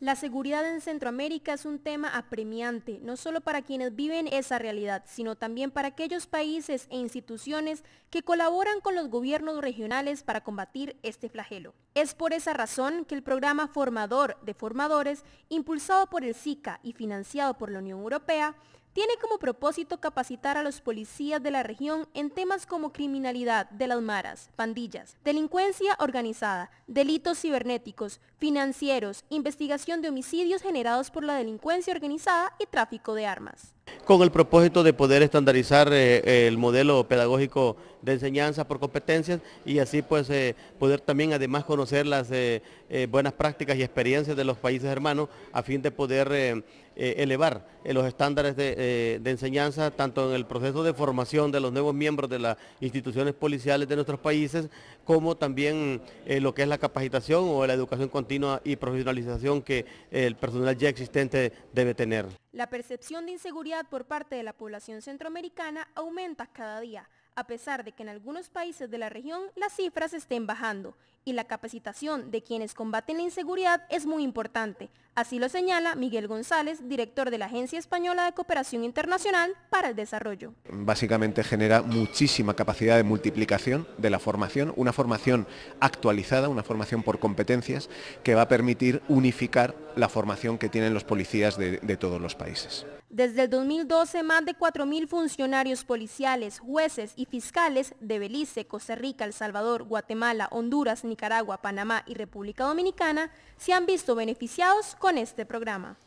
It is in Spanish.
La seguridad en Centroamérica es un tema apremiante, no solo para quienes viven esa realidad, sino también para aquellos países e instituciones que colaboran con los gobiernos regionales para combatir este flagelo. Es por esa razón que el programa Formador de Formadores, impulsado por el SICA y financiado por la Unión Europea, tiene como propósito capacitar a los policías de la región en temas como criminalidad de las maras, pandillas, delincuencia organizada, delitos cibernéticos, financieros, investigación de homicidios generados por la delincuencia organizada y tráfico de armas con el propósito de poder estandarizar eh, eh, el modelo pedagógico de enseñanza por competencias y así pues eh, poder también además conocer las buenas prácticas y experiencias de los países hermanos a fin de poder elevar los estándares de, de, enseñanza tanto en el proceso de formación de los nuevos miembros de las instituciones policiales de nuestros países como también lo que es la capacitación o la educación continua y profesionalización que el personal ya existente debe tener. La percepción de inseguridad por parte de la población centroamericana aumenta cada día, a pesar de que en algunos países de la región las cifras estén bajando y la capacitación de quienes combaten la inseguridad es muy importante. Así lo señala Miguel González, director de la Agencia Española de Cooperación Internacional para el Desarrollo. Básicamente genera muchísima capacidad de multiplicación de la formación, una formación actualizada, una formación por competencias que va a permitir unificar la formación que tienen los policías de, todos los países. Desde el 2012, más de 4.000 funcionarios policiales, jueces y fiscales de Belice, Costa Rica, El Salvador, Guatemala, Honduras, Nicaragua, Panamá y República Dominicana se han visto beneficiados con este programa.